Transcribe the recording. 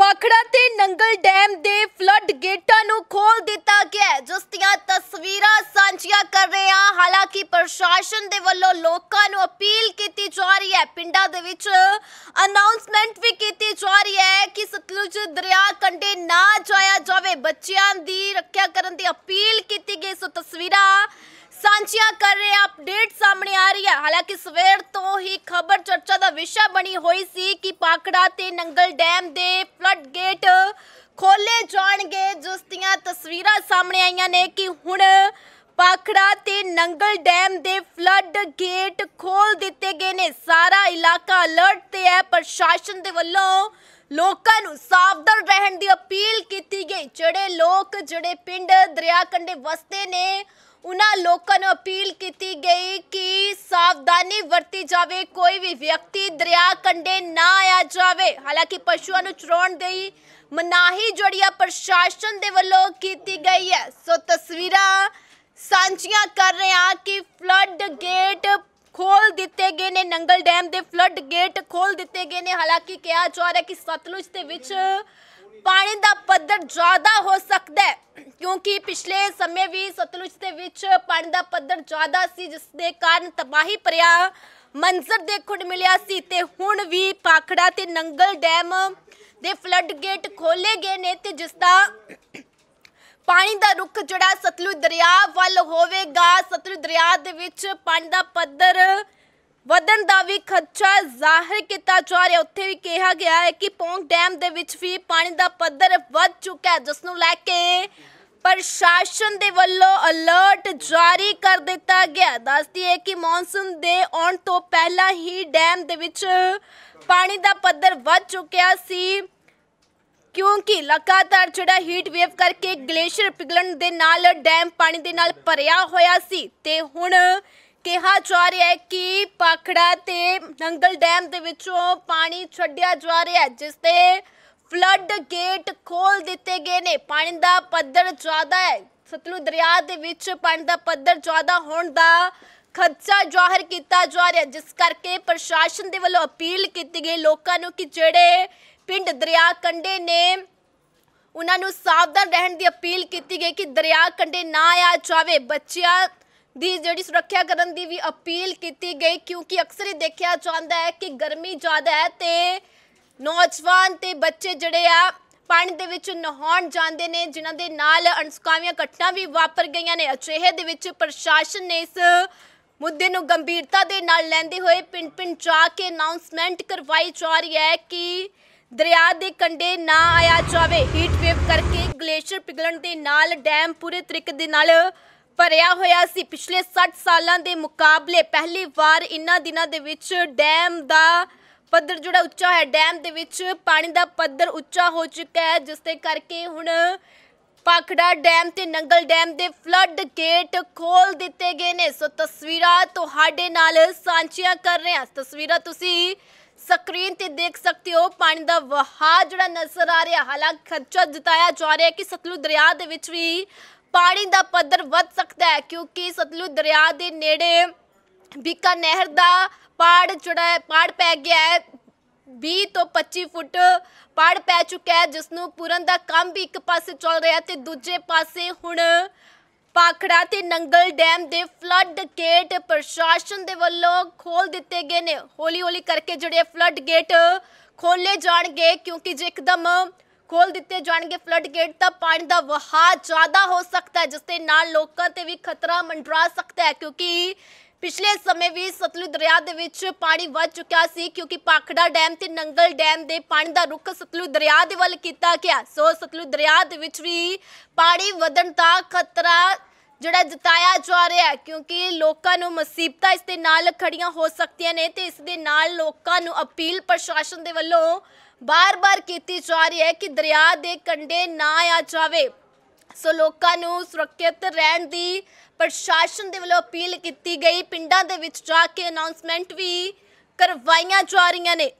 ਪਖੜਾ ਤੇ ਨੰਗਲ ਡੈਮ ਦੇ ਫਲੱਡ ਗੇਟਾਂ ਨੂੰ ਖੋਲ ਦਿੱਤਾ ਗਿਆ ਜਿਸ ਦੀਆਂ ਤਸਵੀਰਾਂ ਸਾਂਝੀਆਂ ਕਰ ਰਹੇ ਆ ਹਾਲਾਂਕਿ ਪ੍ਰਸ਼ਾਸਨ ਦੇ ਵੱਲੋਂ ਲੋਕਾਂ ਨੂੰ ਅਪੀਲ ਕੀਤੀ ਜਾ ਰਹੀ ਹੈ ਪਿੰਡਾਂ ਦੇ ਵਿੱਚ ਅਨਾਉਂਸਮੈਂਟ ਵੀ ਕੀਤੀ ਜਾ ਰਹੀ ਹੈ ਕਿ ਸਤਲੁਜ ਦਰਿਆ ਕੰਢੇ ਨਾ ਜਾਇਆ ਜਾਵੇ ਬੱਚਿਆਂ ਦੀ ਰੱਖਿਆ ਕਰਨ ਦੀ ਅਪੀਲ ਕੀਤੀ ਗਈ ਸੋ ਤਸਵੀਰਾਂ ਸਾਂਝੀਆਂ ਕਰ ਰਹੇ ਅਪਡੇਟ ਸਾਹਮਣੇ ਆ ਰਹੀ ਹੈ ਹਾਲਾਂਕਿ ਸਵੇਰ ਤੋਂ ਹੀ ਖਬਰ ਚਰਚਾ ਦਾ ਵਿਸ਼ਾ ਬਣੀ ਹੋਈ ਸੀ ਕਿ ਪਾਕੜਾ ਤੇ ਨੰਗਲ ਡੈਮ ਦੇ ਫਲੱਡ ਗੇਟ ਖੋਲੇ ਜਾਣਗੇ ਜਿਸ ਦੀਆਂ ਤਸਵੀਰਾਂ ਸਾਹਮਣੇ ਆਈਆਂ ਨੇ ਕਿ ਹੁਣ ਪਾਖੜਾ ਤੇ ਨੰਗਲ ਡੈਮ ਦੇ ਫਲੱਡ ਗੇਟ ਖੋਲ ਦਿੱਤੇ ਗਏ ਨੇ ਸਾਰਾ ਇਲਾਕਾ ਅਲਰਟ ਤੇ ਹੈ ਪ੍ਰਸ਼ਾਸਨ ਦੇ ਵੱਲੋਂ ਲੋਕਾਂ ਨੂੰ ਸਾਵਧਾਨ ਰਹਿਣ ਦੀ ਅਪੀਲ ਕੀਤੀ ਗਈ ਜਿਹੜੇ ਲੋਕ ਜਿਹੜੇ ਪਿੰਡ ਦਰਿਆ ਕੰਢੇ ਵਸਦੇ ਨੇ ਉਹਨਾਂ ਲੋਕਾਂ ਨੂੰ ਅਪੀਲ ਕੀਤੀ ਗਈ ਕਿ ਸਾਵਧਾਨੀ ਵਰਤੀ ਜਾਵੇ ਕੋਈ ਵੀ ਵਿਅਕਤੀ ਦਰਿਆ ਕੰਢੇ ਨਾ ਆਇਆ ਜਾਵੇ ਹਾਲਾਂਕਿ ਪਸ਼ੂਆਂ ਨੂੰ ਚਰਾਉਣ ਦੇਈ ਮਨਾਹੀ ਜੜੀਆ ਪ੍ਰਸ਼ਾਸਨ ਦੇ ਵੱਲੋਂ ਕੀਤੀ ਗਈ ਹੈ ਸੋ ਤਸਵੀਰਾਂ ਸਾਂਝੀਆਂ ਕਰ ਰਹੇ ਆ ਕਿ ਫਲੱਡ ਗੇਟ ਖੋਲ ਦਿੱਤੇ ਗਏ ਨੇ ਨੰਗਲ ਡੈਮ ਦੇ ਫਲੱਡ ਗੇਟ ਖੋਲ ਦਿੱਤੇ ਗਏ ਨੇ ਹਾਲਾਂਕਿ ਕਿਹਾ ਜਾ ਰਿਹਾ ਕਿ ਸਤਲੁਜ ਦੇ ਵਿੱਚ ਪਾਣੀ ਦਾ ਪੱਧਰ ਜ਼ਿਆਦਾ ਹੋ ਸਕਦਾ ਹੈ ਕਿਉਂਕਿ ਪਿਛਲੇ ਸਮੇਂ ਵੀ ਸਤਲੁਜ ਦੇ ਵਿੱਚ ਪਾਣੀ ਦਾ ਪੱਧਰ ਜ਼ਿਆਦਾ ਸੀ ਜਿਸ ਦੇ ਕਾਰਨ ਤਬਾਹੀ ਭਰਿਆ ਮੰਜ਼ਰ ਦੇਖਣ ਮਿਲਿਆ ਸੀ ਤੇ ਹੁਣ ਵੀ ਪਾਖੜਾ ਤੇ ਨੰਗਲ ਡੈਮ ਦੇ ਫਲੱਡ ਗੇਟ ਖੋਲੇ ਗਏ ਨੇ ਤੇ ਜਿਸ ਦਾ ਪਾਣੀ ਦਾ ਰੁਖ ਜਿਹੜਾ ਸਤਲੁਜ ਦਰਿਆ ਵੱਲ ਹੋਵੇਗਾ ਸਤਲੁਜ ਦਰਿਆ ਦੇ ਵਿੱਚ ਪਾਣੀ ਦਾ ਪੱਧਰ ਵਧਣ ਦਾ ਵੀ ਖਰਚਾ ਜ਼ਾਹਿਰ ਕੀਤਾ ਜਾ ਰਿਹਾ ਉੱਥੇ ਵੀ ਕਿਹਾ ਗਿਆ ਹੈ ਕਿ ਪੌਂਗ ਡੈਮ ਦੇ ਵਿੱਚ ਵੀ ਪਾਣੀ ਦਾ ਪੱਧਰ ਵੱਧ ਚੁੱਕਾ ਹੈ ਜਿਸ ਨੂੰ ਲੈ ਕੇ ਪ੍ਰਸ਼ਾਸਨ ਦੇ ਵੱਲੋਂ ਅਲਰਟ ਜਾਰੀ ਕਰ ਦਿੱਤਾ ਗਿਆ ਦੱਸਦੀ ਹੈ ਕਿ ਮੌਨਸੂਨ ਦੇ ਆਉਣ ਤੋਂ ਪਹਿਲਾਂ ਹੀ ਡੈਮ ਦੇ ਵਿੱਚ ਪਾਣੀ ਦਾ ਪੱਧਰ ਵੱਧ ਚੁੱਕਿਆ ਸੀ ਕਿਉਂਕਿ ਲਗਾਤਾਰ ਜਿਹੜਾ ਹੀਟ ਵੇਵ ਕਰਕੇ ਗਲੇਸ਼ੀਅਰ ਪਿਘਲਣ ਦੇ ਨਾਲ ਡੈਮ ਪਾਣੀ ਦੇ ਨਾਲ ਭਰਿਆ ਹੋਇਆ ਸੀ ਤੇ ਹੁਣ ਕਿਹਾ ਜਾ ਰਿਹਾ ਹੈ ਕਿ ਪਾਖੜਾ ਤੇ ਨੰਗਲ ਡੈਮ ਦੇ ਵਿੱਚੋਂ ਪਾਣੀ ਛੱਡਿਆ ਜਾ ਰਿਹਾ ਹੈ ਜਿਸ ਤੇ ਫਲੱਡ ਗੇਟ ਖੋਲ ਦਿੱਤੇ ਗਏ ਨੇ ਪਾਣੀ ਦਾ ਪੱਧਰ ਜ਼ਿਆਦਾ ਹੈ ਸਤਲੁਜ ਦਰਿਆ ਦੇ ਵਿੱਚ ਪਾਣੀ ਦਾ ਪੱਧਰ ਜ਼ਿਆਦਾ ਹੋਣ ਦਾ ਖਦਸ਼ਾ ਜ਼ਾਹਰ ਕੀਤਾ ਜਾ ਰਿਹਾ ਜਿਸ ਕਰਕੇ ਪ੍ਰਸ਼ਾਸਨ ਦੇ ਵੱਲੋਂ ਅਪੀਲ ਕੀਤੀ ਗਈ ਲੋਕਾਂ ਨੂੰ ਕਿ ਜਿਹੜੇ ਪਿੰਡ ਦਰਿਆ ਕੰਡੇ ਨੇ ਉਹਨਾਂ ਨੂੰ ਸਾਵਧਾਨ ਰਹਿਣ ਦੀ ਅਪੀਲ ਕੀਤੀ ਗਈ ਕਿ ਦਰਿਆ ਕੰਡੇ ਨਾ ਆ ਜਾਵੇ ਬੱਚਿਆਂ ਦੀ ਜਿਹੜੀ ਸੁਰੱਖਿਆ ਕਰਨ ਦੀ ਵੀ ਅਪੀਲ ਕੀਤੀ ਗਈ ਕਿਉਂਕਿ ਅਕਸਰ ਹੀ ਦੇਖਿਆ ਜਾਂਦਾ ਹੈ ਕਿ ਗਰਮੀ ਜ਼ਿਆਦਾ ਹੈ ਤੇ ਨੌਜਵਾਨ ਤੇ ਬੱਚੇ ਜਿਹੜੇ ਆ ਪਾਣੀ ਦੇ ਵਿੱਚ ਨਹਾਉਣ ਜਾਂਦੇ ਨੇ ਜਿਨ੍ਹਾਂ ਦੇ ਨਾਲ ਅਣਸੁਕਾਵੀਆਂ ਘਟਨਾ ਵੀ ਵਾਪਰ ਗਈਆਂ ਨੇ ਅਚੇਹੇ ਦੇ ਵਿੱਚ ਪ੍ਰਸ਼ਾਸਨ ਨੇ ਇਸ ਮੁੱਦੇ ਨੂੰ ਗੰਭੀਰਤਾ ਦੇ ਨਾਲ ਲੈਂਦੇ ਹੋਏ ਪਿੰਡ-ਪਿੰਡ ਜਾ ਕੇ ਅਨਾਉਂਸਮੈਂਟ ਕਰਵਾਈ ਜਾ ਰਹੀ ਹੈ ਕਿ ਦਰਿਆ ਦੇ ਕੰਢੇ ਨਾ ਆਇਆ ਜਾਵੇ ਹੀਟ ਵੇਵ ਕਰਕੇ ਗਲੇਸ਼ੀਅਰ ਪਿਘਲਣ ਦੇ ਨਾਲ ਡੈਮ ਪੂਰੇ ਤਰੀਕੇ ਦੇ ਨਾਲ ਭਰਿਆ ਹੋਇਆ ਸੀ ਪਿਛਲੇ 60 ਸਾਲਾਂ ਦੇ ਮੁਕਾਬਲੇ ਪਹਿਲੀ ਵਾਰ ਇਨ੍ਹਾਂ ਦਿਨਾਂ ਦੇ ਵਿੱਚ ਡੈਮ ਦਾ ਪੱਧਰ ਜਿਹੜਾ ਉੱਚਾ ਹੈ ਡੈਮ ਦੇ ਵਿੱਚ ਪਾਣੀ ਦਾ ਪੱਧਰ ਉੱਚਾ ਹੋ ਚੁੱਕਾ ਹੈ ਜਿਸ ਦੇ ਕਰਕੇ ਹੁਣ ਪਾਖੜਾ ਡੈਮ ਤੇ ਨੰਗਲ ਡੈਮ ਦੇ ਫਲੱਡ ਗੇਟ ਖੋਲ ਦਿੱਤੇ ਗਏ ਨੇ ਸੋ ਤਸਵੀਰਾਂ ਤੁਹਾਡੇ ਨਾਲ ਸਾਂਝੀਆਂ ਕਰ ਰਹੇ ਹਾਂ ਤਸਵੀਰਾਂ ਤੁਸੀਂ ਸਕਰੀਨ ਤੇ ਦੇਖ ਸਕਦੇ ਹੋ ਪਾਣੀ ਦਾ ਵਹਾਅ ਜਿਹੜਾ ਨਜ਼ਰ ਆ ਰਿਹਾ ਹਾਲਾਂਕਿ ਖਰਚਾ ਜਤਾਇਆ ਜਾ ਰਿਹਾ ਕਿ ਸਤਲੁਜ ਦਰਿਆ ਦੇ ਵਿੱਚ ਵੀ ਪਾਣੀ ਦਾ ਪੱਧਰ ਵੱਧ ਸਕਦਾ ਹੈ ਕਿਉਂਕਿ ਸਤਲੁਜ ਦਰਿਆ ਦੇ ਨੇੜੇ ਬੀਕਾ ਨਹਿਰ ਦਾ ਪਾੜ ਚੜਾ ਪਾੜ ਪੈ ਗਿਆ ਹੈ 20 ਤੋਂ 25 ਫੁੱਟ ਪਾੜ ਪੈ ਚੁੱਕਾ ਹੈ ਜਿਸ ਨੂੰ ਪੂਰਨ ਦਾ ਕੰਮ ਵੀ ਇੱਕ ਪਾਸੇ ਚੱਲ ਰਿਹਾ ਤੇ ਦੂਜੇ ਪਾਸੇ ਹੁਣ ਪਾਖੜਾ ਤੇ ਨੰਗਲ ਡੈਮ ਦੇ ਫਲੱਡ ਗੇਟ ਪ੍ਰਸ਼ਾਸਨ ਦੇ ਵੱਲੋਂ ਖੋਲ ਦਿੱਤੇ ਗਏ ਨੇ ਹੌਲੀ ਹੌਲੀ ਕਰਕੇ ਜਿਹੜੇ ਫਲੱਡ ਗੇਟ ਖੋਲੇ ਜਾਣਗੇ ਕਿਉਂਕਿ ਜੇ ਇੱਕਦਮ ਖੋਲ ਦਿੱਤੇ ਜਾਣਗੇ ਫਲੱਡ ਗੇਟ ਤਾਂ ਪਾਣੀ ਦਾ ਵਹਾਅ ਜ਼ਿਆਦਾ ਹੋ ਸਕਦਾ ਹੈ ਜਿਸ ਦੇ ਨਾਲ ਲੋਕਾਂ ਤੇ ਵੀ ਖਤਰਾ ਮੰਡਰਾ ਸਕਦਾ ਹੈ ਕਿਉਂਕਿ ਪਿਛਲੇ ਸਮੇਂ ਵੀ ਸਤਲੁਜ ਦਰਿਆ ਦੇ ਵਿੱਚ ਪਾਣੀ ਵੱਧ ਚੁੱਕਿਆ ਸੀ ਕਿਉਂਕਿ ਪਾਖੜਾ ਡੈਮ ਤੇ ਨੰਗਲ ਡੈਮ ਦੇ ਪਾਣੀ ਦਾ ਰੁਖ ਸਤਲੁਜ ਦਰਿਆ ਦੇ ਵੱਲ ਕੀਤਾ ਗਿਆ ਸੋ ਸਤਲੁਜ ਦਰਿਆ ਦੇ ਵਿੱਚ ਵੀ ਪਾਣੀ ਵਧਣ ਦਾ ਖਤਰਾ ਜਿਹੜਾ ਜਤਾਇਆ ਜਾ ਰਿਹਾ ਕਿਉਂਕਿ ਲੋਕਾਂ ਨੂੰ ਮੁਸੀਬਤਾਂ ਇਸ ਦੇ ਨਾਲ ਖੜੀਆਂ ਹੋ ਸਕਦੀਆਂ ਨੇ ਤੇ ਇਸ ਦੇ ਨਾਲ ਲੋਕਾਂ ਨੂੰ ਅਪੀਲ ਪ੍ਰਸ਼ਾਸਨ ਦੇ ਵੱਲੋਂ ਬਾਰ-ਬਾਰ ਕੀਤੀ ਜਾ ਰਹੀ ਹੈ ਕਿ ਦਰਿਆ ਦੇ ਕੰਢੇ ਨਾ ਆ ਜਾਵੇ ਸੋ ਲੋਕਾਂ ਨੂੰ ਸੁਰੱਖਿਅਤ ਰਹਿਣ ਦੀ ਪ੍ਰਸ਼ਾਸਨ ਦੇ ਵੱਲੋਂ ਅਪੀਲ ਕੀਤੀ ਗਈ ਪਿੰਡਾਂ ਦੇ ਵਿੱਚ ਜਾ ਕੇ ਅਨਾਉਂਸਮੈਂਟ ਵੀ ਕਰਵਾਈਆਂ ਜਾ ਰਹੀਆਂ ਨੇ